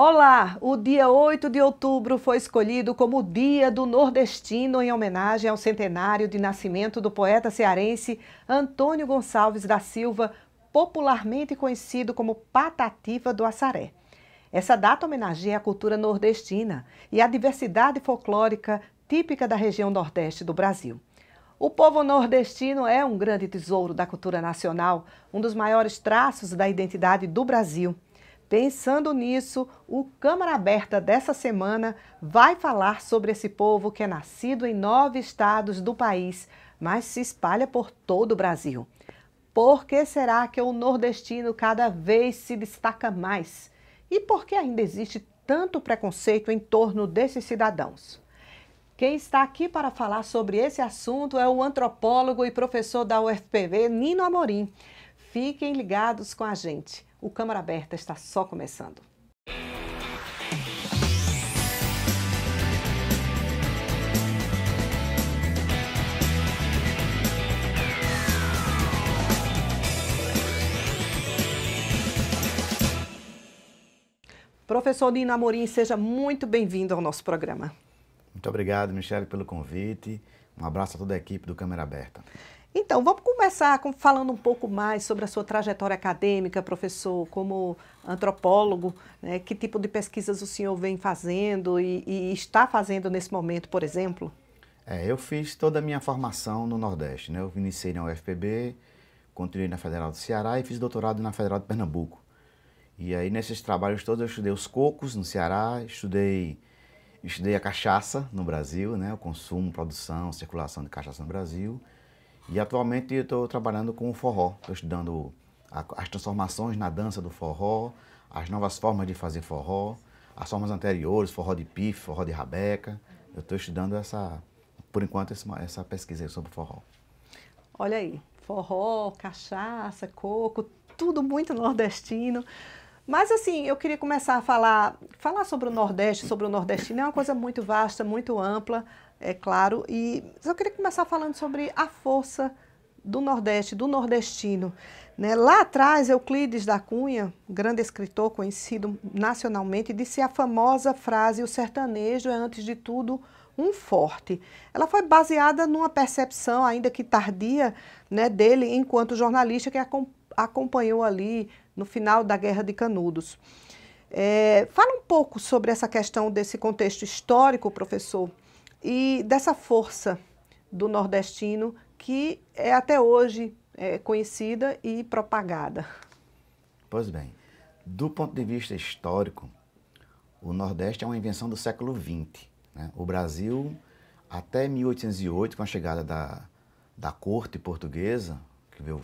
Olá! O dia 8 de outubro foi escolhido como o Dia do Nordestino em homenagem ao centenário de nascimento do poeta cearense Antônio Gonçalves da Silva, popularmente conhecido como Patativa do Assaré. Essa data homenageia a cultura nordestina e a diversidade folclórica típica da região nordeste do Brasil. O povo nordestino é um grande tesouro da cultura nacional, um dos maiores traços da identidade do Brasil. Pensando nisso, o Câmara Aberta dessa semana vai falar sobre esse povo que é nascido em nove estados do país, mas se espalha por todo o Brasil. Por que será que o nordestino cada vez se destaca mais? E por que ainda existe tanto preconceito em torno desses cidadãos? Quem está aqui para falar sobre esse assunto é o antropólogo e professor da UFPV, Nino Amorim. Fiquem ligados com a gente. O Câmara Aberta está só começando. Professor Nina Amorim, seja muito bem-vindo ao nosso programa. Muito obrigado, Michele, pelo convite. Um abraço a toda a equipe do Câmara Aberta. Então, vamos começar com, falando um pouco mais sobre a sua trajetória acadêmica, professor, como antropólogo, né? que tipo de pesquisas o senhor vem fazendo e, e está fazendo nesse momento, por exemplo? É, eu fiz toda a minha formação no Nordeste. Né? Eu iniciei na UFPB, continuei na Federal do Ceará e fiz doutorado na Federal de Pernambuco. E aí, nesses trabalhos todos, eu estudei os cocos no Ceará, estudei, estudei a cachaça no Brasil, né? o consumo, produção, circulação de cachaça no Brasil. E atualmente eu estou trabalhando com o forró, estou estudando a, as transformações na dança do forró, as novas formas de fazer forró, as formas anteriores, forró de pife, forró de rabeca. Eu estou estudando essa, por enquanto, essa pesquisa sobre forró. Olha aí, forró, cachaça, coco, tudo muito nordestino. Mas assim, eu queria começar a falar, falar sobre o Nordeste, sobre o nordestino é uma coisa muito vasta, muito ampla, é claro, e eu queria começar falando sobre a força do Nordeste, do nordestino. Né? Lá atrás, Euclides da Cunha, grande escritor conhecido nacionalmente, disse a famosa frase: o sertanejo é, antes de tudo, um forte. Ela foi baseada numa percepção, ainda que tardia, né, dele enquanto jornalista que acompanhou ali no final da Guerra de Canudos. É, fala um pouco sobre essa questão desse contexto histórico, professor, e dessa força do nordestino que é até hoje é, conhecida e propagada. Pois bem, do ponto de vista histórico, o Nordeste é uma invenção do século XX. Né? O Brasil, até 1808, com a chegada da, da corte portuguesa, que veio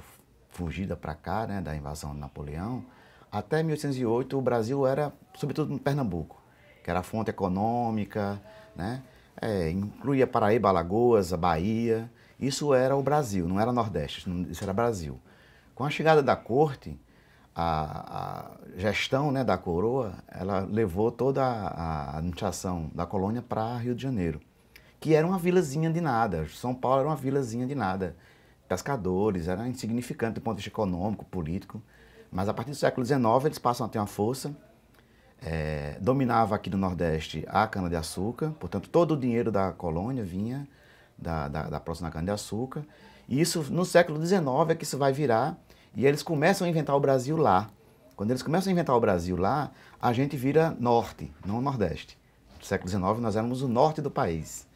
fugida para cá, né, da invasão de Napoleão, até 1808 o Brasil era, sobretudo no Pernambuco, que era a fonte econômica, né, é, incluía Paraíba, Alagoas, a Bahia. Isso era o Brasil, não era Nordeste, isso era Brasil. Com a chegada da corte, a, a gestão né, da coroa, ela levou toda a, a administração da colônia para Rio de Janeiro, que era uma vilazinha de nada. São Paulo era uma vilazinha de nada pescadores, era insignificante do ponto de vista econômico, político. Mas a partir do século XIX eles passam a ter uma força. É, dominava aqui do Nordeste a cana-de-açúcar, portanto, todo o dinheiro da colônia vinha da, da, da próxima cana-de-açúcar. E isso, no século XIX, é que isso vai virar e eles começam a inventar o Brasil lá. Quando eles começam a inventar o Brasil lá, a gente vira norte, não nordeste. No século XIX, nós éramos o norte do país.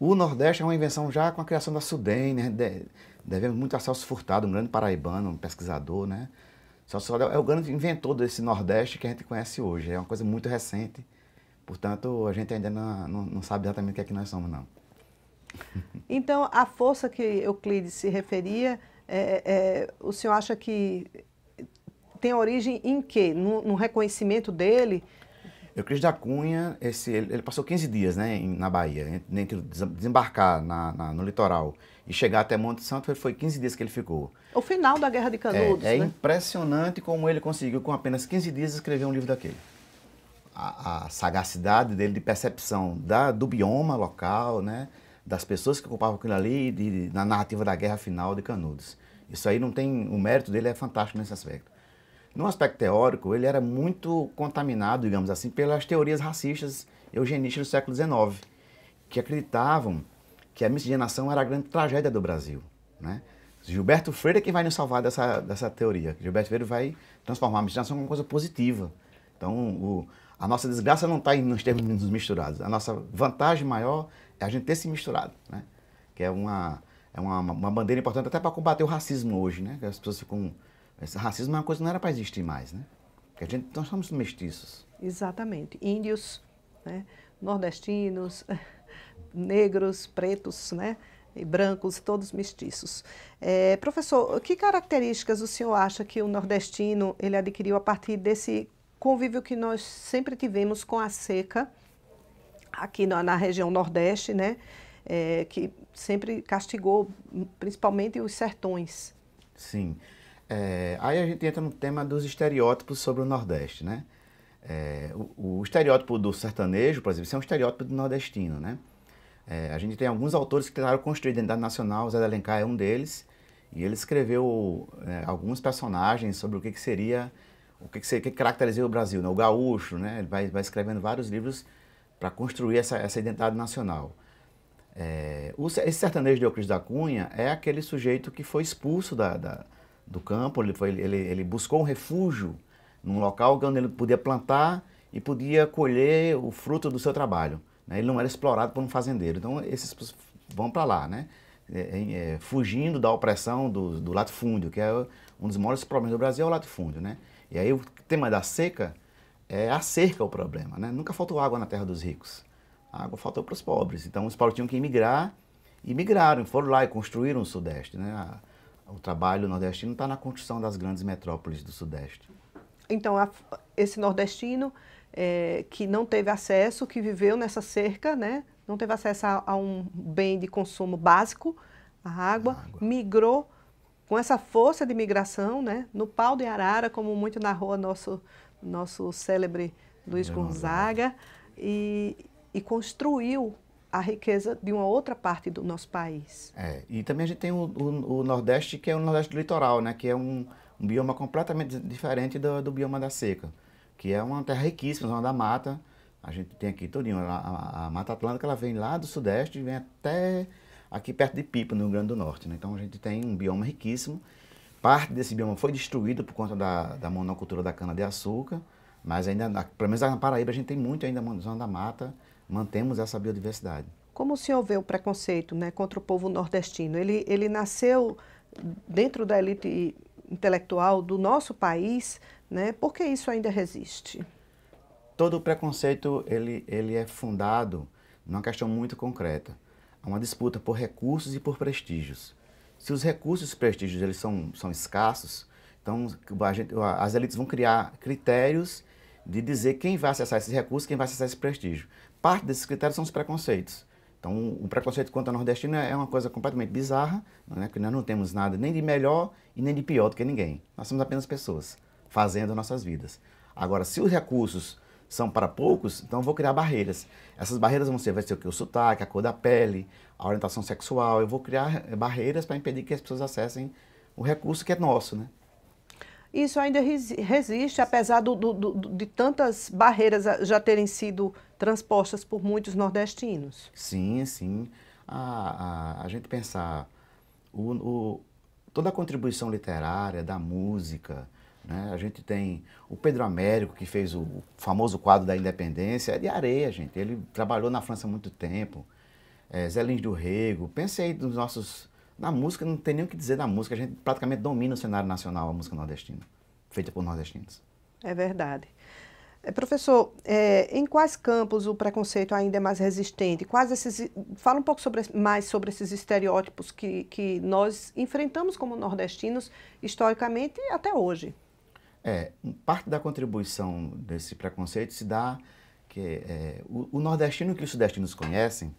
O Nordeste é uma invenção já com a criação da Sudene, né, Devemos muito a Celso Furtado, um grande paraibano, um pesquisador, né? Celso Furtado é o grande inventor desse Nordeste que a gente conhece hoje. É uma coisa muito recente. Portanto, a gente ainda não, não, não sabe exatamente o que é que nós somos, não. Então, a força que Euclides se referia, é, é, o senhor acha que tem origem em quê? No, no reconhecimento dele? Euclides da Cunha, esse, ele, ele, passou 15 dias né, na Bahia, entre desembarcar na, na, no litoral e chegar até Monte Santo, foi 15 dias que ele ficou. O final da Guerra de é, Canudos, É, é né? impressionante como ele conseguiu, com apenas 15 dias, escrever um livro daquele. A, a sagacidade dele de percepção da, do bioma local, né, das pessoas que ocupavam aquilo ali, de, de, na narrativa da Guerra Final de Canudos. Isso aí não tem... O mérito dele é fantástico nesse aspecto no aspecto teórico, ele era muito contaminado, digamos assim, pelas teorias racistas eugenistas do século XIX, que acreditavam que a miscigenação era a grande tragédia do Brasil. Né? Gilberto Freire é quem vai nos salvar dessa, dessa teoria. Gilberto Freire vai transformar a miscigenação em uma coisa positiva. Então, o, a nossa desgraça não está nos termos misturados. A nossa vantagem maior é a gente ter se misturado, né? que é uma, é uma, uma bandeira importante até para combater o racismo hoje. Né? Que as pessoas ficam esse racismo é uma coisa que não era para existir mais, né? Porque a gente, nós somos mestiços. Exatamente. Índios, né? nordestinos, negros, pretos, né? E brancos, todos mestiços. É, professor, que características o senhor acha que o nordestino ele adquiriu a partir desse convívio que nós sempre tivemos com a seca aqui na, na região nordeste, né? É, que sempre castigou hum, principalmente os sertões. Sim. É, aí a gente entra no tema dos estereótipos sobre o Nordeste, né? É, o, o, estereótipo do sertanejo, por exemplo, é um estereótipo do nordestino, né? É, a gente tem alguns autores que tentaram construir identidade nacional, o Zé de Alencar é um deles, e ele escreveu é, alguns personagens sobre o que, que seria, o que, que, seria, que caracterizaria o Brasil, né? o gaúcho, né? Ele vai, vai escrevendo vários livros para construir essa, essa identidade nacional. É, esse sertanejo de Euclides da Cunha é aquele sujeito que foi expulso da, da, do campo, ele, foi, ele, ele buscou um refúgio num local onde ele podia plantar e podia colher o fruto do seu trabalho. Né? Ele não era explorado por um fazendeiro. Então, esses vão para lá, né? É, é, é, fugindo da opressão do, do latifúndio, que é um dos maiores problemas do Brasil, é o latifúndio, né? E aí o tema da seca é a cerca o problema, né? Nunca faltou água na terra dos ricos. A água faltou para os pobres. Então, os pobres tinham que emigrar e migraram, foram lá e construíram o Sudeste, né? A, o trabalho nordestino está na construção das grandes metrópoles do Sudeste. Então, a, esse nordestino é, que não teve acesso, que viveu nessa cerca, né, não teve acesso a, a um bem de consumo básico, a água, água. migrou com essa força de migração, né, no pau de arara, como muito narrou nosso, nosso célebre Luiz Gonzaga, e, e construiu a riqueza de uma outra parte do nosso país. É, e também a gente tem o, o, o Nordeste, que é o Nordeste do litoral, né, que é um, um bioma completamente diferente do, do, bioma da seca, que é uma terra riquíssima, zona da mata. A gente tem aqui todinho, a, a, a Mata Atlântica, ela vem lá do Sudeste e vem até aqui perto de Pipa, no Rio Grande do Norte. Né? Então a gente tem um bioma riquíssimo. Parte desse bioma foi destruído por conta da, da monocultura da cana-de-açúcar, mas ainda, pelo menos na Paraíba, a gente tem muito ainda zona da mata mantemos essa biodiversidade. Como o senhor vê o preconceito né, contra o povo nordestino? Ele, ele nasceu dentro da elite intelectual do nosso país, né? por que isso ainda resiste? Todo preconceito ele, ele é fundado numa questão muito concreta. Há uma disputa por recursos e por prestígios. Se os recursos e prestígios eles são, são escassos, então a gente, as elites vão criar critérios de dizer quem vai acessar esses recursos, quem vai acessar esse prestígio. Parte desses critérios são os preconceitos. Então, o preconceito quanto ao nordestino é uma coisa completamente bizarra, né? que nós não temos nada nem de melhor e nem de pior do que ninguém. Nós somos apenas pessoas, fazendo nossas vidas. Agora, se os recursos são para poucos, então vou criar barreiras. Essas barreiras vão ser, vai ser o que? O sotaque, a cor da pele, a orientação sexual. Eu vou criar barreiras para impedir que as pessoas acessem o recurso que é nosso, né? isso ainda resiste, apesar do, do, do, de tantas barreiras já terem sido transpostas por muitos nordestinos. Sim, sim. A, a, a gente pensar o, o, toda a contribuição literária, da música, né? a gente tem o Pedro Américo, que fez o, famoso quadro da Independência, é de areia, gente. Ele trabalhou na França há muito tempo. É, Zé Lins do Rego. Pense aí dos nossos na música, não tem nem o que dizer da música. A gente praticamente domina o cenário nacional, a música nordestina, feita por nordestinos. É verdade. É, professor, é, em quais campos o preconceito ainda é mais resistente? Quais esses, fala um pouco sobre, mais sobre esses estereótipos que, que nós enfrentamos como nordestinos historicamente e até hoje. É, parte da contribuição desse preconceito se dá que é, o, o, nordestino que os sudestinos conhecem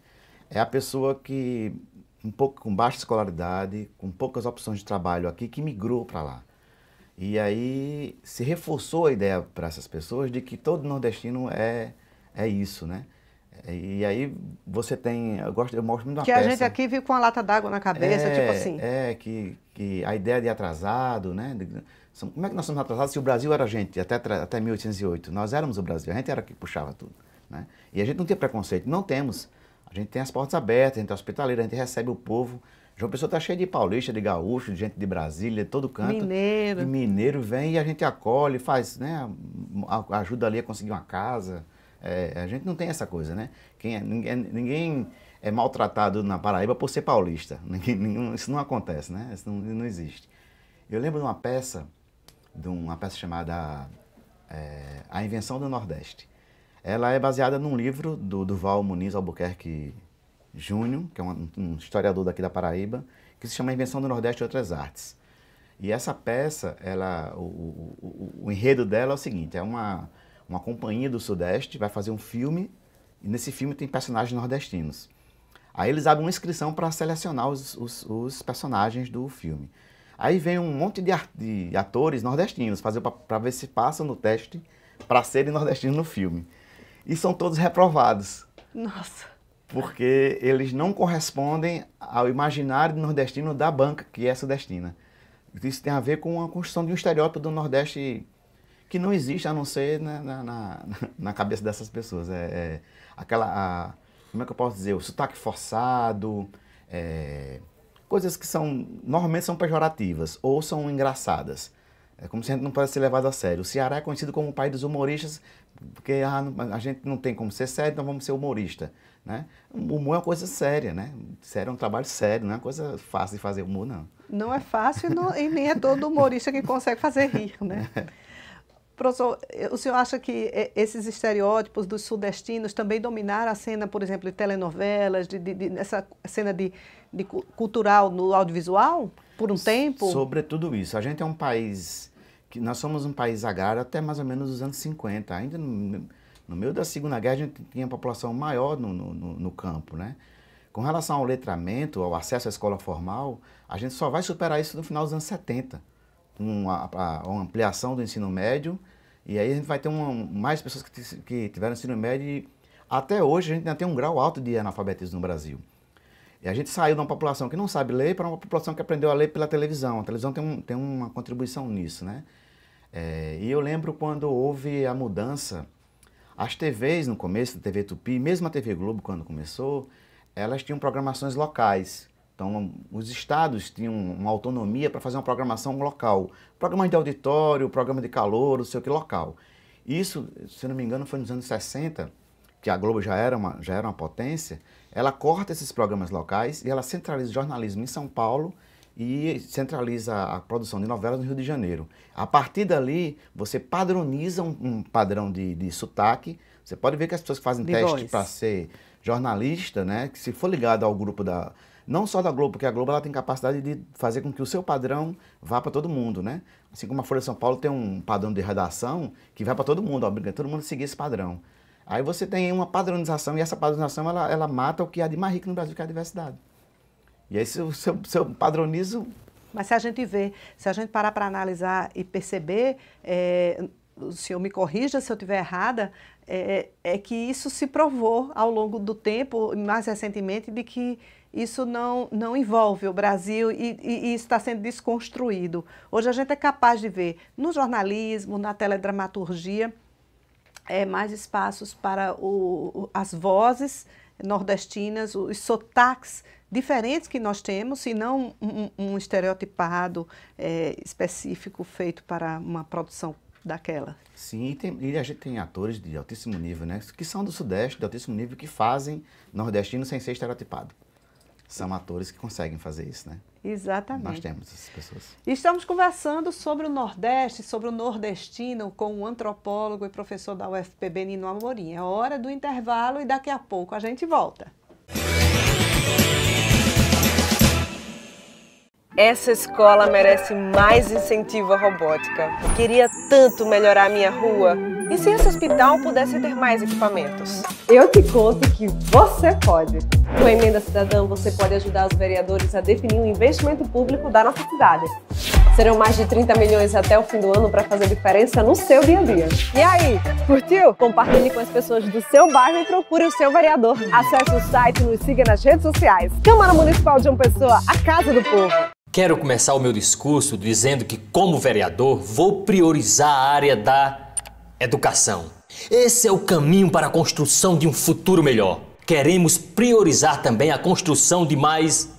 é a pessoa que um pouco com baixa escolaridade, com poucas opções de trabalho aqui, que migrou para lá. E aí se reforçou a ideia para essas pessoas de que todo nordestino é, é isso, né? E aí você tem, eu gosto, eu mostro muito uma Que peça. a gente aqui vive com a lata d'água na cabeça, tipo é, tipo assim. É, que, que a ideia de atrasado, né? como é que nós somos atrasados se o Brasil era a gente, até, até 1808? Nós éramos o Brasil, a gente era que puxava tudo, né? E a gente não tinha preconceito, não temos. A gente tem as portas abertas, a gente é hospitaleiro, a gente recebe o povo. João Pessoa está cheio de paulista, de gaúcho, de gente de Brasília, de todo canto. Mineiro. E mineiro vem e a gente acolhe, faz, né? Ajuda ali a conseguir uma casa. É, a gente não tem essa coisa, né? Quem é, ninguém, ninguém, é maltratado na Paraíba por ser paulista. Ninguém, isso não acontece, né? Isso não, não, existe. Eu lembro de uma peça, de uma peça chamada é, A Invenção do Nordeste ela é baseada num livro do Duval Muniz Albuquerque Júnior, que é um, um historiador daqui da Paraíba, que se chama Invenção do Nordeste e Outras Artes. E essa peça, ela, o, o, o, o, enredo dela é o seguinte: é uma, uma companhia do Sudeste, vai fazer um filme, e nesse filme tem personagens nordestinos. Aí eles abrem uma inscrição para selecionar os, os, os, personagens do filme. Aí vem um monte de, de atores nordestinos fazer para ver se passam no teste para serem nordestinos no filme e são todos reprovados. Nossa. Porque eles não correspondem ao imaginário nordestino da banca, que é sudestina. Isso tem a ver com a construção de um estereótipo do Nordeste que não existe, a não ser na, na, na, na cabeça dessas pessoas. É, é aquela, a, como é que eu posso dizer, o sotaque forçado, é, coisas que são normalmente são pejorativas ou são engraçadas. É como se a gente não pudesse ser levado a sério. O Ceará é conhecido como o pai dos humoristas, porque ah, a gente não tem como ser sério, então vamos ser humorista. Né? Humor é uma coisa séria, né? Sério é um trabalho sério, não é uma coisa fácil de fazer humor, não. Não é fácil não, e nem é todo humorista que consegue fazer rir, né? É. Professor, eh, o senhor acha que eh, esses estereótipos dos sudestinos também dominaram a cena, por exemplo, de telenovelas, de, de, de essa cena de de cultural no audiovisual por um tempo? Sobretudo isso. A gente é um país que nós somos um país agrário até mais ou menos os anos 50. Ainda no, no meio da Segunda Guerra a gente tinha população maior no, no, no, campo, né? Com relação ao letramento, ao acesso à escola formal, a gente só vai superar isso no final dos anos 70, com a, a, uma ampliação do ensino médio, e aí a gente vai ter um mais pessoas que, que tiveram ensino médio e até hoje a gente ainda tem um grau alto de analfabetismo no Brasil. E a gente saiu de uma população que não sabe ler para uma população que aprendeu a ler pela televisão. A televisão tem, um, tem uma contribuição nisso, né? É, e eu lembro quando houve a mudança, as TVs no começo, a TV Tupi, mesmo a TV Globo quando começou, elas tinham programações locais. Então, os estados tinham uma autonomia para fazer uma programação local. programa de auditório, programa de calor, não sei o que, local. Isso, se não me engano, foi nos anos 60, que a Globo já era uma, já era uma potência, ela corta esses programas locais e ela centraliza o jornalismo em São Paulo e centraliza a produção de novelas no Rio de Janeiro. A partir dali, você padroniza um, um padrão de, de sotaque. Você pode ver que as pessoas que fazem de teste para ser jornalista, né, que se for ligado ao grupo da não só da Globo, porque a Globo ela tem capacidade de fazer com que o seu padrão vá para todo mundo, né? Assim como a Folha de São Paulo tem um padrão de redação que vai para todo mundo, obriga todo mundo a seguir esse padrão. Aí você tem uma padronização, e essa padronização ela, ela mata o que há de mais rico no Brasil, que é a diversidade. E aí, se eu, se padronizo. Mas se a gente vê, se a gente parar para analisar e perceber, é, o senhor me corrija se eu estiver errada, é, é, é que isso se provou ao longo do tempo, mais recentemente, de que isso não, não envolve o Brasil e, e, e, está sendo desconstruído. Hoje a gente é capaz de ver no jornalismo, na teledramaturgia, é, mais espaços para o, as vozes nordestinas, os sotaques diferentes que nós temos, e não um, um estereotipado é, específico feito para uma produção daquela. Sim, e, tem, e, a gente tem atores de altíssimo nível, né? Que são do Sudeste, de altíssimo nível, que fazem nordestino sem ser estereotipado são atores que conseguem fazer isso, né? Exatamente. Nós temos essas pessoas. Estamos conversando sobre o Nordeste, sobre o nordestino, com o antropólogo e professor da UFPB, Nino Amorim. É hora do intervalo e daqui a pouco a gente volta. Essa escola merece mais incentivo à robótica. Queria tanto melhorar minha rua. E se esse hospital pudesse ter mais equipamentos? Eu te conto que você pode! Com a Emenda Cidadã, você pode ajudar os vereadores a definir o investimento público da nossa cidade. Serão mais de 30 milhões até o fim do ano para fazer diferença no seu dia a dia. E aí, curtiu? Compartilhe com as pessoas do seu bairro e procure o seu vereador. Acesse o site e nos siga nas redes sociais. Câmara Municipal de João Pessoa, a casa do povo. Quero começar o meu discurso dizendo que, como vereador, vou priorizar a área da Educação. Esse é o caminho para a construção de um futuro melhor. Queremos priorizar também a construção de mais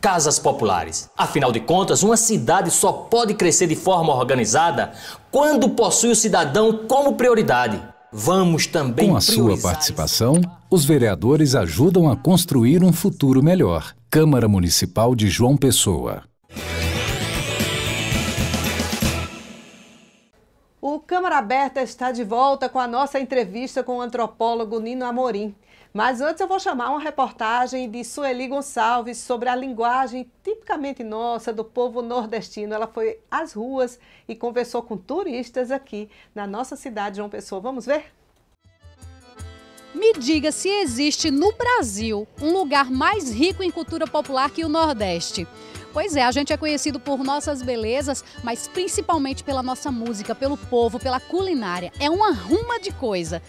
casas populares. Afinal de contas, uma cidade só pode crescer de forma organizada quando possui o cidadão como prioridade. Vamos também Com a sua participação, os vereadores ajudam a construir um futuro melhor. Câmara Municipal de João Pessoa. O Câmara Aberta está de volta com a nossa entrevista com o antropólogo Nino Amorim. Mas antes eu vou chamar uma reportagem de Sueli Gonçalves sobre a linguagem tipicamente nossa do povo nordestino. Ela foi às ruas e conversou com turistas aqui na nossa cidade, João Pessoa. Vamos ver? Me diga se existe no Brasil um lugar mais rico em cultura popular que o Nordeste. Pois é, a gente é conhecido por nossas belezas, mas principalmente pela nossa música, pelo povo, pela culinária. É uma ruma de coisa.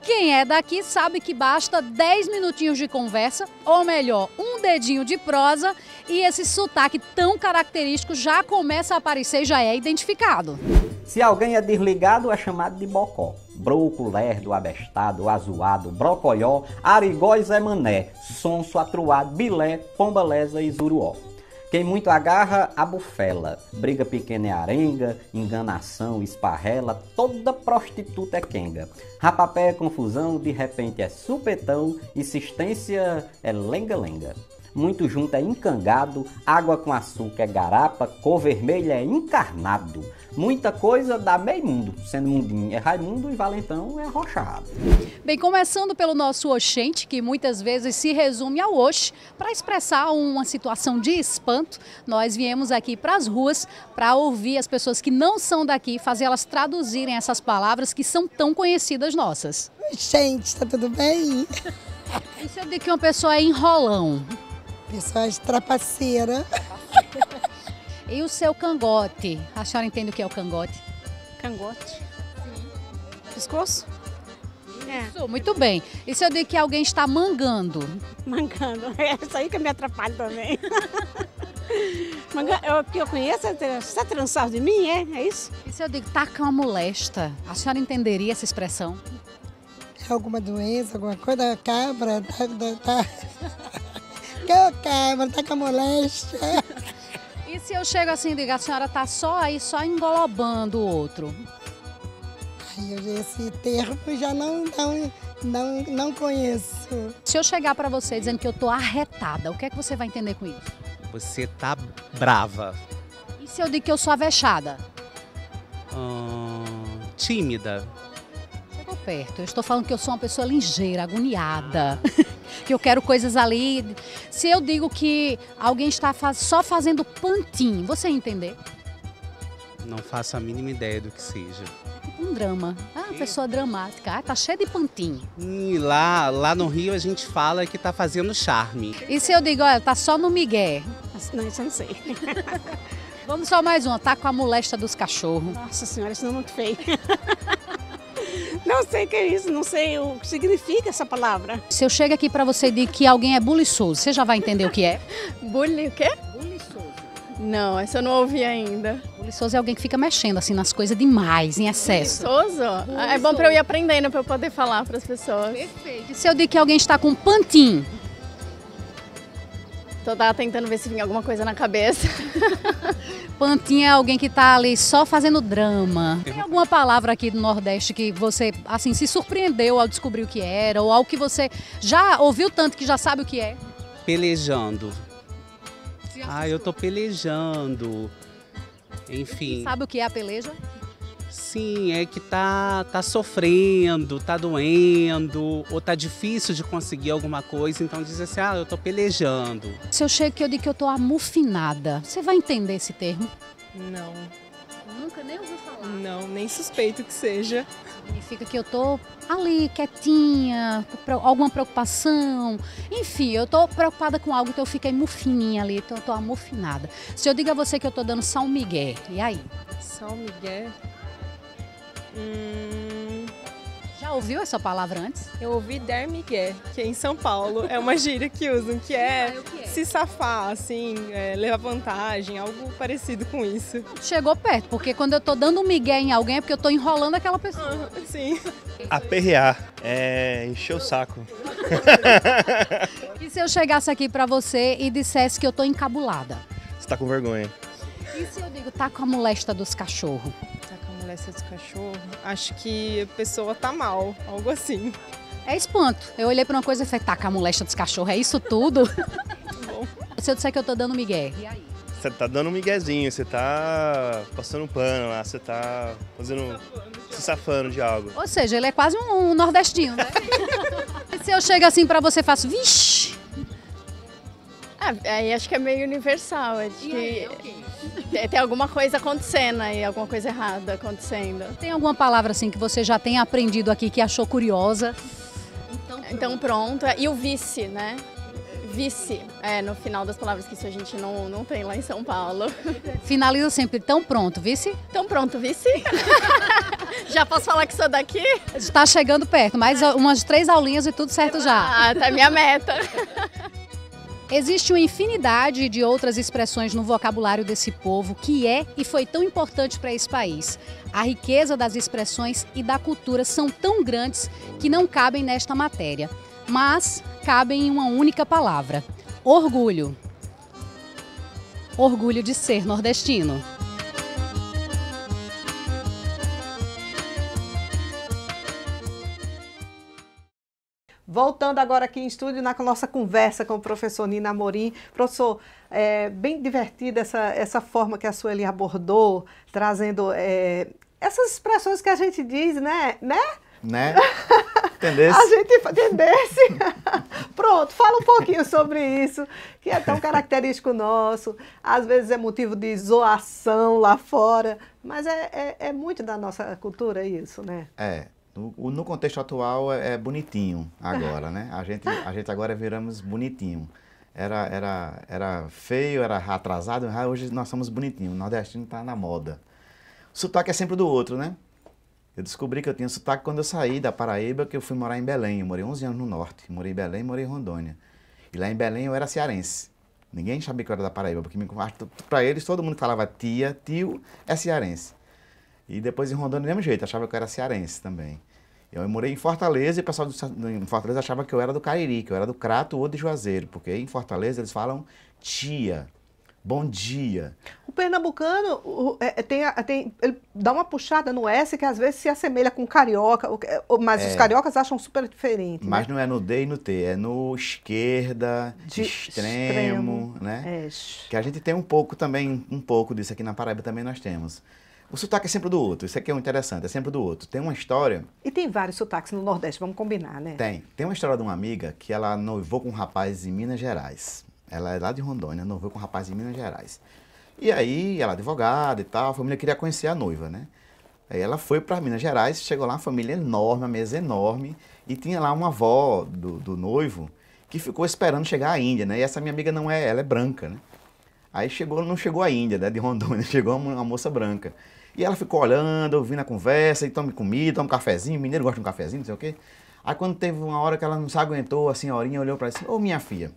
Quem é daqui sabe que basta 10 minutinhos de conversa, ou melhor, um dedinho de prosa, e esse sotaque tão característico já começa a aparecer e já é identificado. Se alguém é desligado, é chamado de bocó. Broco, lerdo, abestado, azuado, brocolhó, arigóis é mané, sonso, atruado, bilé, pombalesa e zuruó. Quem muito agarra, abufela. Briga pequena é arenga, enganação, esparrela, toda prostituta é quenga. Rapapé é confusão, de repente é supetão, insistência é lenga-lenga muito junto é encangado, água com açúcar é garapa, cor vermelha é encarnado. Muita coisa dá meio mundo, sendo mundinho é Raimundo e Valentão é Rochado. Bem, começando pelo nosso oxente, que muitas vezes se resume ao oxe, para expressar uma situação de espanto, nós viemos aqui para as ruas para ouvir as pessoas que não são daqui, fazer elas traduzirem essas palavras que são tão conhecidas nossas. Gente, está tudo bem? Isso é de que uma pessoa é enrolão? Pessoas é trapaceira. e o seu cangote? A senhora entende o que é o cangote? Cangote? Sim. Pescoço? É. Isso, é. muito bem. E se eu digo que alguém está mangando? Mangando. É isso aí que me atrapalha também. Mangando. O que eu conheço, está trançado de mim, é? É isso? E se eu digo com uma molesta? A senhora entenderia essa expressão? É alguma doença, alguma coisa, cabra, tá, tá, tá que eu quero, tá com a moléstia. E se eu chego assim e digo, a senhora tá só aí, só englobando o outro? Ai, esse termo já não, não, não, não conheço. Se eu chegar para você dizendo que eu tô arretada, o que é que você vai entender com isso? Você tá brava. E se eu digo que eu sou avexada? Hum, tímida. Chegou perto. Eu estou falando que eu sou uma pessoa ligeira, agoniada. Ah que eu quero coisas ali. Se eu digo que alguém está só fazendo pantin, você entender? Não faço a mínima ideia do que seja. Tipo um drama. Ah, uma pessoa dramática. Ah, tá cheia de pantin. E lá, lá no Rio a gente fala que tá fazendo charme. E se eu digo, olha, tá só no migué? Não, isso eu não sei. Vamos só mais uma, tá com a molesta dos cachorros. Nossa senhora, isso não é muito feio. Não sei o que é isso, não sei o que significa essa palavra. Se eu chego aqui para você e digo que alguém é buliçoso, você já vai entender o que é? Bully o quê? Buliçoso. Não, essa eu não ouvi ainda. Buliçoso é alguém que fica mexendo assim nas coisas demais, em excesso. Buliçoso? buliçoso. Ah, é bom para eu ir aprendendo, para eu poder falar para as pessoas. Perfeito. E se eu digo que alguém está com pantin? Tô tentando ver se vem alguma coisa na cabeça. Pantinha é alguém que está ali só fazendo drama. Tem alguma palavra aqui do Nordeste que você, assim, se surpreendeu ao descobrir o que era? Ou algo que você já ouviu tanto que já sabe o que é? Pelejando. Ah, eu tô pelejando. Enfim. Sabe o que é a peleja? Sim, é que tá, tá sofrendo, tá doendo, ou tá difícil de conseguir alguma coisa, então diz assim, ah, eu tô pelejando. Se eu chego aqui eu digo que eu tô amufinada, você vai entender esse termo? Não. Nunca nem ouviu falar? Não, nem suspeito que seja. Significa que eu tô ali, quietinha, alguma preocupação. Enfim, eu tô preocupada com algo, então eu fiquei mufininha ali, então eu tô amufinada. Se eu digo a você que eu tô dando São Miguel, e aí? São Miguel? Hum, já ouviu essa palavra antes? Eu ouvi der que é em São Paulo é uma gíria que usam, que é, que ah, é? se safar, assim, é, levar vantagem, algo parecido com isso. Chegou perto, porque quando eu tô dando um migué em alguém é porque eu tô enrolando aquela pessoa. Ah, sim. Aperrear, é encher o saco. e se eu chegasse aqui para você e dissesse que eu tô encabulada? Você tá com vergonha. E se eu digo, tá com a molesta dos cachorros? moléstia de cachorro, acho que a pessoa tá mal, algo assim. É espanto. Eu olhei para uma coisa e falei, taca a moléstia dos cachorros, é isso tudo? Se eu disser que eu tô dando migué, e aí? Você tá dando um miguezinho, você tá passando pano lá, você tá fazendo. se safando de algo. Ou seja, ele é quase um, um nordestino, né? Se eu chego assim para você e faço, vixi, ah, aí acho que é meio universal. Acho e que aí, é okay. tem, alguma coisa acontecendo aí, alguma coisa errada acontecendo. Tem alguma palavra assim que você já tem aprendido aqui que achou curiosa? Então pronto. Então, pronto. É, e o vice, né? Vice, é, no final das palavras, que isso a gente não, não tem lá em São Paulo. Finaliza sempre, tão pronto, vice? Tão pronto, vice? já posso falar que sou daqui? Está chegando perto, mais umas três aulinhas e tudo certo já. Ah, tá minha meta. Existe uma infinidade de outras expressões no vocabulário desse povo que é e foi tão importante para esse país. A riqueza das expressões e da cultura são tão grandes que não cabem nesta matéria, mas cabem em uma única palavra: orgulho. Orgulho de ser nordestino. Voltando agora aqui em estúdio na nossa conversa com o professor Nina Morim, Professor, é bem divertida essa, essa forma que a Sueli abordou, trazendo é, essas expressões que a gente diz, né? Né? Né? Entendesse? a gente entendesse. Pronto, fala um pouquinho sobre isso, que é tão característico nosso. Às vezes é motivo de zoação lá fora, mas é, é, é muito da nossa cultura isso, né? É, no, no contexto atual é, é bonitinho agora, né? A gente, a gente agora viramos bonitinho. Era, era, era feio, era atrasado, hoje nós somos bonitinhos. O nordestino está na moda. O sotaque é sempre do outro, né? Eu descobri que eu tinha sotaque quando eu saí da Paraíba, que eu fui morar em Belém. Eu morei 11 anos no norte. Morei em Belém, morei em Rondônia. E lá em Belém eu era cearense. Ninguém sabia que eu era da Paraíba, porque para eles todo mundo falava tia, tio, é cearense. E depois em Rondônia, do mesmo jeito, achava que eu era cearense também. Eu morei em Fortaleza e o pessoal em Fortaleza achava que eu era do Cariri, que eu era do Crato ou de Juazeiro, porque em Fortaleza eles falam tia, bom dia. O pernambucano o, é, é, tem, é, tem, ele dá uma puxada no S que às vezes se assemelha com carioca, é, mas é, os cariocas acham super diferente. Né? Mas né? não é no D e no T, é no esquerda, de extremo, extremo, né? É. Que a gente tem um pouco também, um pouco disso aqui na Paraíba também nós temos. O sotaque é sempre do outro, isso aqui é um interessante, é sempre do outro. Tem uma história. E tem vários sotaques no Nordeste, vamos combinar, né? Tem. Tem uma história de uma amiga que ela noivou com um rapaz em Minas Gerais. Ela é lá de Rondônia, noivou com um rapaz em Minas Gerais. E aí, ela é advogada e tal, a família queria conhecer a noiva, né? Aí ela foi para Minas Gerais, chegou lá, uma família enorme, uma mesa enorme, e tinha lá uma avó do, do noivo que ficou esperando chegar à Índia, né? E essa minha amiga não é, ela é branca, né? Aí chegou, não chegou à Índia, né? De Rondônia, chegou uma, uma moça branca. E ela ficou olhando, ouvindo a conversa, e tome comida, toma um cafezinho, mineiro gosta de um cafezinho, não sei o quê. Aí quando teve uma hora que ela não se aguentou, assim, a senhorinha olhou para ela e disse, ô minha filha,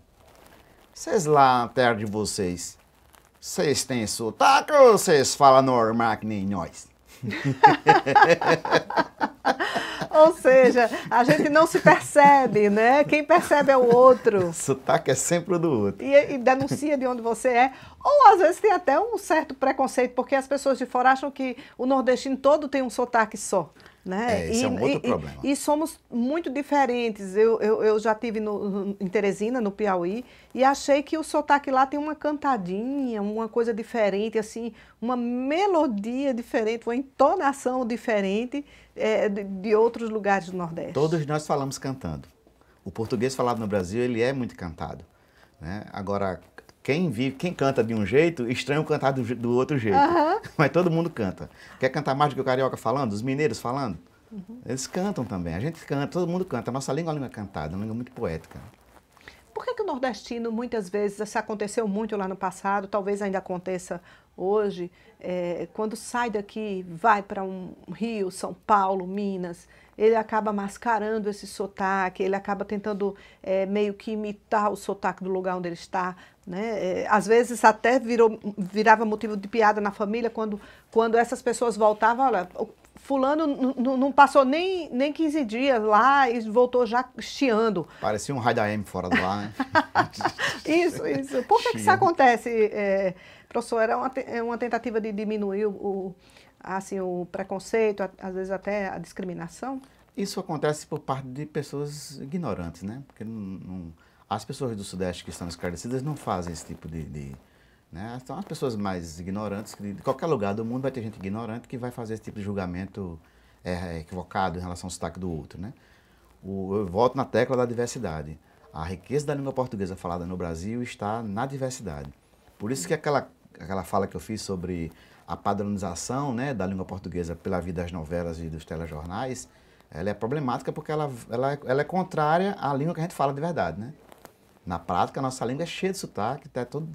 vocês lá na terra de vocês, vocês têm sotaque ou vocês falam normal que nem nós? Ou seja, a gente não se percebe, né? Quem percebe é o outro. Sotaque é sempre do outro. E, e denuncia de onde você é. Ou às vezes tem até um certo preconceito, porque as pessoas de fora acham que o nordestino todo tem um sotaque só. Né? É, esse é e, é um outro e, problema. E, e, somos muito diferentes. Eu, eu, eu já tive no, em Teresina, no Piauí, e achei que o sotaque lá tem uma cantadinha, uma coisa diferente, assim, uma melodia diferente, uma entonação diferente é, de, de outros lugares do Nordeste. Todos nós falamos cantando. O português falado no Brasil ele é muito cantado. Né? Agora, quem vive, quem canta de um jeito, estranho cantar do, do outro jeito. Uhum. Mas todo mundo canta. Quer cantar mais do que o carioca falando, os mineiros falando? Uhum. Eles cantam também. A gente canta, todo mundo canta. A nossa língua é uma língua cantada, uma língua muito poética. Por que, que o nordestino, muitas vezes, isso aconteceu muito lá no passado, talvez ainda aconteça hoje, é, quando sai daqui, vai para um Rio, São Paulo, Minas, ele acaba mascarando esse sotaque, ele acaba tentando é, meio que imitar o sotaque do lugar onde ele está. Né? É, às vezes até virou, virava motivo de piada na família quando, quando essas pessoas voltavam, olha, fulano não passou nem, nem 15 dias lá e voltou já chiando. Parecia um raio da M fora do ar, né? isso, isso. Por que, que isso acontece? É, Professor, era uma, é uma tentativa de diminuir o, assim, o preconceito, às vezes até a discriminação? Isso acontece por parte de pessoas ignorantes, né? Porque não, não, as pessoas do Sudeste que estão esclarecidas não fazem esse tipo de. de né? São as pessoas mais ignorantes, que de qualquer lugar do mundo vai ter gente ignorante que vai fazer esse tipo de julgamento é, é equivocado em relação ao sotaque do outro, né? O, eu volto na tecla da diversidade. A riqueza da língua portuguesa falada no Brasil está na diversidade. Por isso que aquela aquela fala que eu fiz sobre a padronização né, da língua portuguesa pela vida das novelas e dos telejornais, ela é problemática porque ela, ela, ela é contrária à língua que a gente fala de verdade, né? Na prática, a nossa língua é cheia de sotaque, tá todo...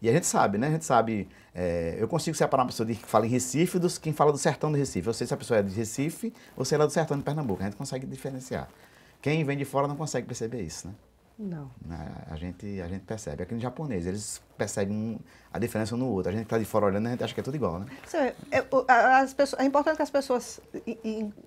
E a gente sabe, né? A gente sabe... É, eu consigo separar uma pessoa que fala em Recife dos quem fala do sertão do Recife. Eu sei se a pessoa é de Recife ou se ela é do sertão de Pernambuco. A gente consegue diferenciar. Quem vem de fora não consegue perceber isso, né? Não. Né, a, gente, a gente percebe. Aqui no japonês, eles percebem a diferença um no outro. A gente que está de fora olhando, a gente acha que é tudo igual, né? é, é as pessoas, é importante que as pessoas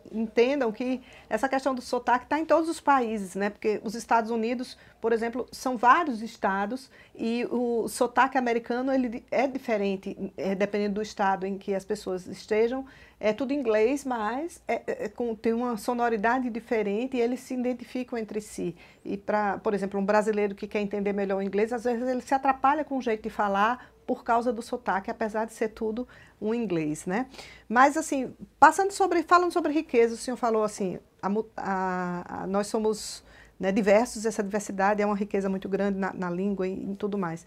entendam que essa questão do sotaque está em todos os países, né? Porque os Estados Unidos, por exemplo, são vários estados e o sotaque americano ele é diferente, é, dependendo do estado em que as pessoas estejam é tudo inglês, mas é, é, é, com, tem uma sonoridade diferente e eles se identificam entre si. E para, por exemplo, um brasileiro que quer entender melhor o inglês, às vezes ele se atrapalha com o jeito de falar por causa do sotaque, apesar de ser tudo um inglês, né? Mas assim, passando sobre, falando sobre riqueza, o senhor falou assim, a, a, a, nós somos né, diversos, essa diversidade é uma riqueza muito grande na, na língua e em tudo mais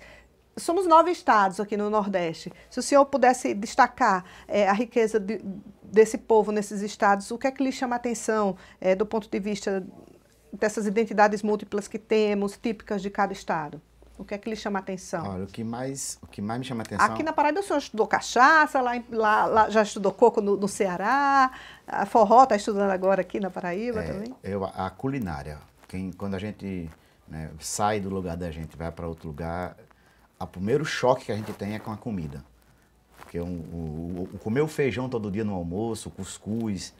somos nove estados aqui no Nordeste. Se o senhor pudesse destacar é, a riqueza de, desse povo nesses estados, o que é que lhe chama a atenção é, do ponto de vista dessas identidades múltiplas que temos, típicas de cada estado? O que é que lhe chama a atenção? Olha, o que mais, o que mais me chama a atenção... Aqui na Paraíba o senhor estudou cachaça, lá, lá, lá já estudou coco no, no Ceará, a forró está estudando agora aqui na Paraíba é, também? Eu, a culinária. Quem, quando a gente né, sai do lugar da gente vai para outro lugar, o primeiro choque que a gente tem é com a comida. Porque o, o, o comer o feijão todo dia no almoço, cuscuz,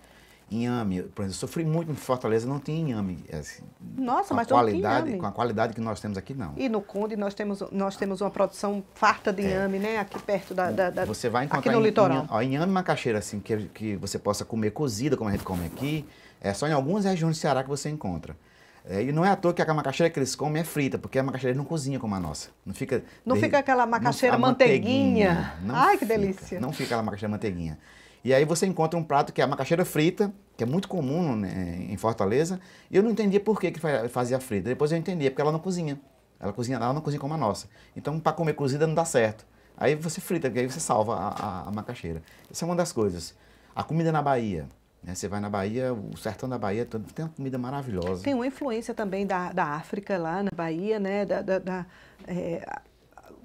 inhame, por exemplo, eu sofri muito em Fortaleza, não tinha inhame. Assim, Nossa, mas qualidade, não tinha Com a qualidade que nós temos aqui, não. E no Conde nós temos, nós temos uma produção farta de é. inhame, é. né? Aqui perto da, da, da... Você vai encontrar aqui no litoral. Inhame, ó, inhame macaxeira, assim, que, que você possa comer cozida, como a gente come aqui. É só em algumas regiões do Ceará que você encontra. É, e não é à toa que a macaxeira que eles comem é frita, porque a macaxeira não cozinha como a nossa. Não fica. Não de... fica aquela macaxeira não, manteiguinha. manteiguinha. Ai, que delícia. não fica aquela macaxeira manteiguinha. E aí você encontra um prato que é a macaxeira frita, que é muito comum né, em Fortaleza. E eu não entendia por que, que fazia frita. Depois eu entendi, é porque ela não cozinha. Ela cozinha, ela não cozinha como a nossa. Então, para comer cozida não dá certo. Aí você frita, porque aí você salva a, a, a macaxeira. Essa é uma das coisas. A comida na Bahia. Né? Você vai na Bahia, o sertão da Bahia tem uma comida maravilhosa. Tem uma influência também da, da África lá na Bahia, né? Da, da, da é,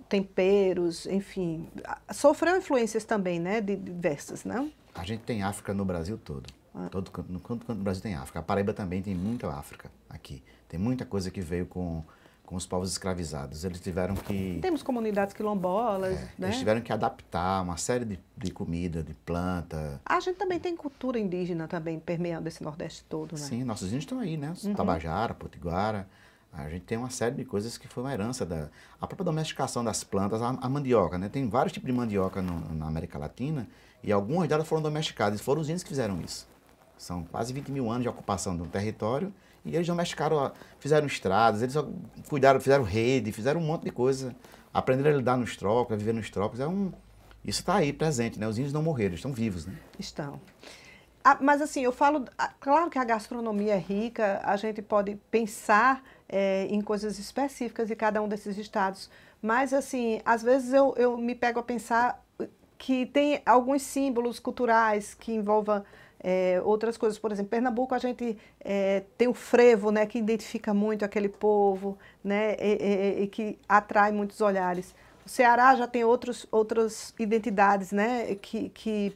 temperos, enfim. Sofreu influências também, né? De diversas, não? A gente tem África no Brasil todo. Ah. Todo no Brasil tem África. A Paraíba também tem muita África aqui. Tem muita coisa que veio com com os povos escravizados. Eles tiveram que. Temos comunidades quilombolas, é, né? Eles tiveram que adaptar uma série de, de comida, de planta. A gente também tem cultura indígena também permeando esse Nordeste todo, né? Sim, nossos índios estão aí, né? Uhum. Tabajara, Potiguara. A gente tem uma série de coisas que foi uma herança da a própria domesticação das plantas, a, a mandioca, né? Tem vários tipos de mandioca no, na América Latina e algumas delas foram domesticadas. Foram os índios que fizeram isso. São quase 20 mil anos de ocupação de um território e eles domesticaram, fizeram estradas, eles cuidaram, fizeram rede, fizeram um monte de coisa. Aprenderam a lidar nos trocos, a viver nos trocos. É um, isso está aí presente, né? Os índios não morreram, estão vivos, né? Estão. Ah, mas assim, eu falo, ah, claro que a gastronomia é rica, a gente pode pensar é, em coisas específicas de cada um desses estados, mas assim, às vezes eu, eu me pego a pensar que tem alguns símbolos culturais que envolvam é, outras coisas, por exemplo, Pernambuco a gente é, tem o frevo, né, que identifica muito aquele povo, né, e, e, e, que atrai muitos olhares. O Ceará já tem outros, outras identidades, né, que, que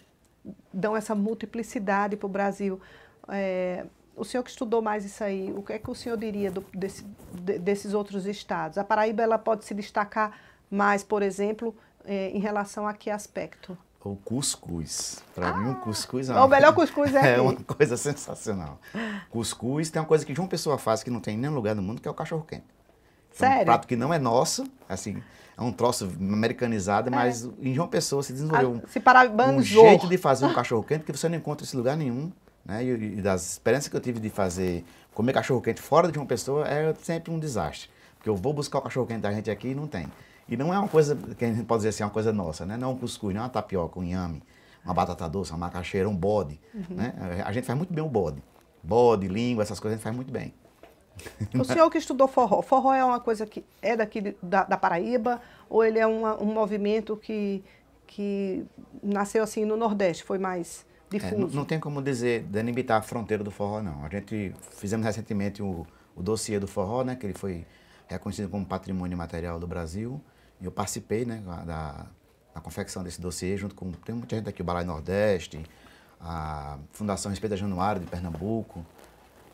dão essa multiplicidade para o Brasil. É, o senhor que estudou mais isso aí, o que é que o senhor diria do, desse, de, desses outros estados? A Paraíba ela pode se destacar mais, por exemplo, é, em relação a que aspecto? ou cuscuz. Para ah, mim, um ah, cuscuz é, o melhor cuscuz é, é uma coisa sensacional. Cuscuz tem uma coisa que uma pessoa faz que não tem em nenhum lugar no mundo, que é o cachorro quente. Sério? É um prato que não é nosso, assim, é um troço americanizado, é. mas em João Pessoa se desenvolveu ah, um, se um jeito de fazer um cachorro quente que você não encontra esse lugar nenhum. Né? E, e das experiências que eu tive de fazer, comer cachorro quente fora de João Pessoa é sempre um desastre. Porque eu vou buscar o cachorro quente da gente aqui e não tem. E não é uma coisa que a gente pode dizer assim, é uma coisa nossa, né? Não é um cuscuz, não é uma tapioca, um inhame, uma batata doce, uma macaxeira, um bode. Uhum. Né? A gente faz muito bem o bode. Bode, língua, essas coisas a gente faz muito bem. O senhor que estudou forró, forró é uma coisa que é daqui da, da Paraíba ou ele é uma, um movimento que, que nasceu assim no Nordeste, foi mais difuso? É, não, não, tem como dizer, delimitar a fronteira do forró, não. A gente fizemos recentemente o, o dossiê do forró, né, que ele foi reconhecido como patrimônio material do Brasil. Eu participei né, da, da confecção desse dossiê junto com. Tem muita gente aqui o Balai Nordeste, a Fundação Respeita Januário de Pernambuco.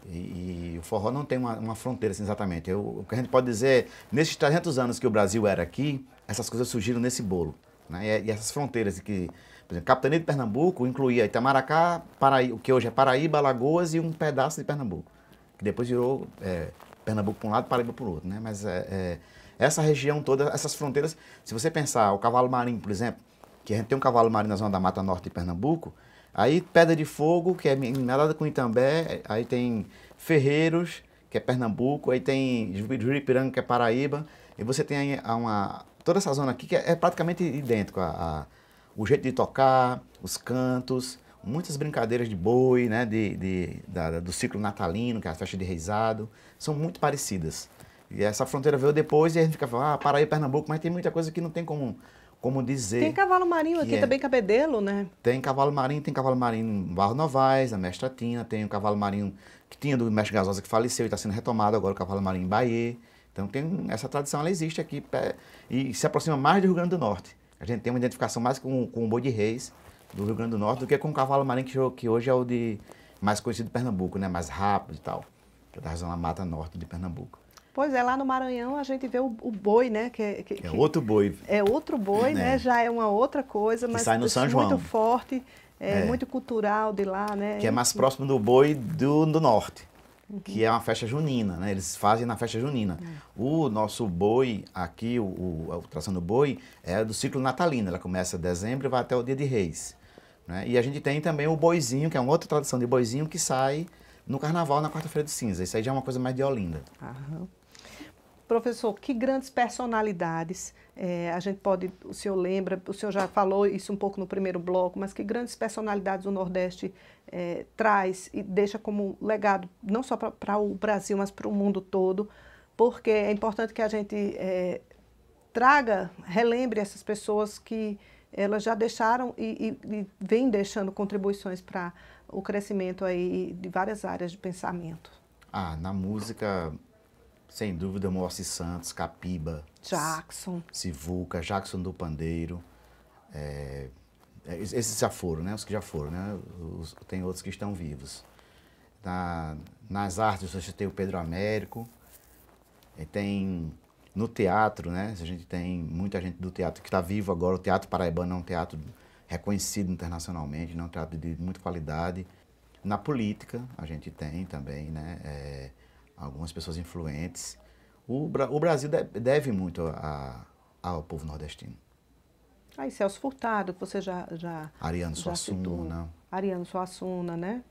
E, e, o forró não tem uma, uma fronteira assim, exatamente. Eu, o que a gente pode dizer, é, nesses 300 anos que o Brasil era aqui, essas coisas surgiram nesse bolo. Né? E, e essas fronteiras que, por exemplo, Capitania de Pernambuco incluía Itamaracá, Paraí, o que hoje é Paraíba, Lagoas e um pedaço de Pernambuco, que depois virou é, Pernambuco para um lado e Paraíba para o outro. Né? Mas é, é essa região toda, essas fronteiras, se você pensar, o cavalo marinho, por exemplo, que a gente tem um cavalo marinho na zona da Mata Norte de Pernambuco, aí Pedra de Fogo, que é nadada com Itambé, aí tem Ferreiros, que é Pernambuco, aí tem Juripiranga, que é Paraíba, e você tem uma, toda essa zona aqui que é, é praticamente idêntico, a, a, o jeito de tocar, os cantos, muitas brincadeiras de boi, né, de, de da, do ciclo natalino, que é a festa de reisado, são muito parecidas. E essa fronteira veio depois e a gente fica falando, ah, Paraíba Pernambuco, mas tem muita coisa que não tem como, como dizer. Tem cavalo marinho aqui é, também, cabedelo, né? Tem cavalo marinho, tem cavalo marinho em Barro Novaes, na Mestra Tina, tem o cavalo marinho que tinha do mestre Gasosa que faleceu e está sendo retomado agora, o cavalo marinho em Bahia. Então tem essa tradição, ela existe aqui e se aproxima mais do Rio Grande do Norte. A gente tem uma identificação mais com, com o boi de reis do Rio Grande do Norte do que com o cavalo marinho que, hoje é o de mais conhecido de Pernambuco, né? Mais rápido e tal, da é da mata norte de Pernambuco. Pois é, lá no Maranhão a gente vê o, o boi, né? Que, é, que, é outro boi. É outro boi, né? É. Já é uma outra coisa, mas sai no São João. muito forte, é, é, muito cultural de lá, né? Que é mais próximo do boi do, do norte, uhum. que é uma festa junina, né? Eles fazem na festa junina. Uhum. O nosso boi aqui, o, o, tração do boi, é do ciclo natalino. Ela começa em dezembro e vai até o dia de reis. Né? E a gente tem também o boizinho, que é uma outra tradição de boizinho que sai no carnaval na quarta-feira de cinza. Isso aí já é uma coisa mais de Olinda. Aham. Professor, que grandes personalidades é, a gente pode, o senhor lembra, o senhor já falou isso um pouco no primeiro bloco, mas que grandes personalidades o Nordeste é, traz e deixa como legado, não só para o Brasil, mas para o mundo todo, porque é importante que a gente é, traga, relembre essas pessoas que elas já deixaram e, e, e vêm deixando contribuições para o crescimento aí de várias áreas de pensamento. Ah, na música sem dúvida, Moacir Santos, Capiba. Jackson. Sivuca, Jackson do Pandeiro. É, é esses já foram, né? Os que já foram, né? Os, tem outros que estão vivos. Na, nas artes, você tem o Pedro Américo. É, tem no teatro, né? A gente tem muita gente do teatro que está vivo agora. O Teatro Paraibano é um teatro reconhecido internacionalmente, é um teatro de muita qualidade. Na política, a gente tem também, né? É, algumas pessoas influentes. O, Bra o Brasil de deve muito a, a, ao povo nordestino. Aí Celso Furtado, que você já, já Ariano já Suassuna. Citou. Ariano Suassuna, né?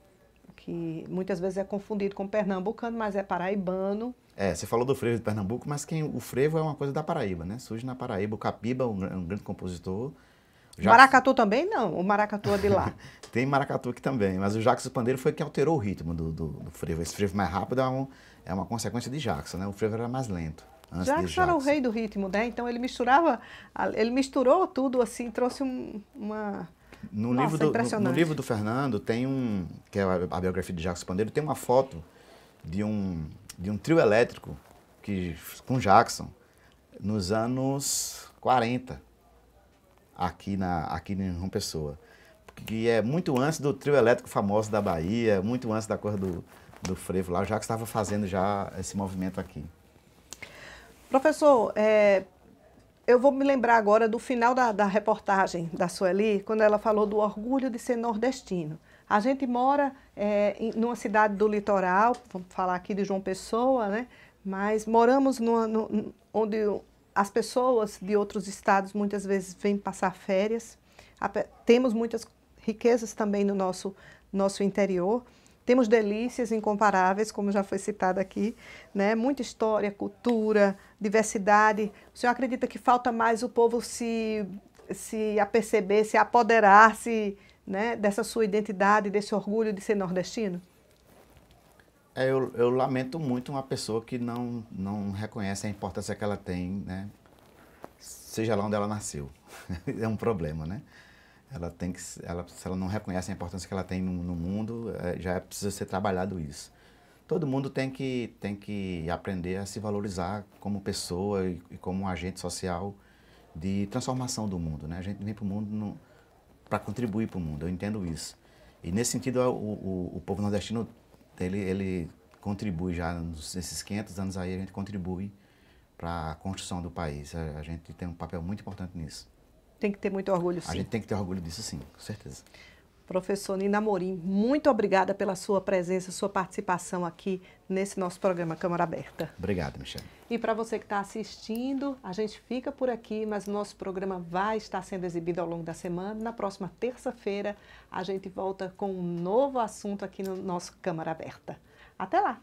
Que muitas vezes é confundido com pernambucano, mas é paraibano. É, você falou do frevo de Pernambuco, mas quem o frevo é uma coisa da Paraíba, né? Surge na Paraíba. O Capiba, um, é um grande compositor. Maracatu também não, o maracatu é de lá. Tem maracatu aqui também, mas o Jacques Pandeiro foi que alterou o ritmo do, do, do frevo. Esse frevo mais rápido é um, é uma consequência de Jackson, né? O frevo era mais lento. Antes Jackson, Jackson era o rei do ritmo, né? Então ele misturava, ele misturou tudo assim, trouxe um, uma no Nossa, livro do, no, no, livro do Fernando tem um que é a biografia de Jackson Pandeiro tem uma foto de um de um trio elétrico que com Jackson nos anos 40 aqui na aqui em João Pessoa que é muito antes do trio elétrico famoso da Bahia, muito antes da cor do do frevo lá, já que estava fazendo já esse movimento aqui. Professor, é, eu vou me lembrar agora do final da, da reportagem da Sueli, quando ela falou do orgulho de ser nordestino. A gente mora é, em, numa cidade do litoral, vamos falar aqui de João Pessoa, né? mas moramos numa, no, onde as pessoas de outros estados muitas vezes vêm passar férias. Temos muitas riquezas também no nosso, nosso interior. Temos delícias incomparáveis, como já foi citado aqui, né? Muita história, cultura, diversidade. O senhor acredita que falta mais o povo se se aperceber, se apoderar, se né, dessa sua identidade, desse orgulho de ser nordestino? É, eu, eu, lamento muito uma pessoa que não, não reconhece a importância que ela tem, né? seja lá onde ela nasceu. é um problema, né? Ela tem que, ela, se ela não reconhece a importância que ela tem no, no mundo, é, já é, precisa ser trabalhado isso. Todo mundo tem que, tem que aprender a se valorizar como pessoa e, e como um agente social de transformação do mundo. Né? A gente vem para o mundo para contribuir para o mundo, eu entendo isso. E nesse sentido, o, o, o povo nordestino ele, ele contribui já, nesses 500 anos aí, a gente contribui para a construção do país. A, a gente tem um papel muito importante nisso. Tem que ter muito orgulho, sim. A gente tem que ter orgulho disso, sim, com certeza. Professor Nina Morim, muito obrigada pela sua presença, sua participação aqui nesse nosso programa Câmara Aberta. Obrigado, Michelle. E para você que está assistindo, a gente fica por aqui, mas o nosso programa vai estar sendo exibido ao longo da semana. Na próxima terça-feira, a gente volta com um novo assunto aqui no nosso Câmara Aberta. Até lá!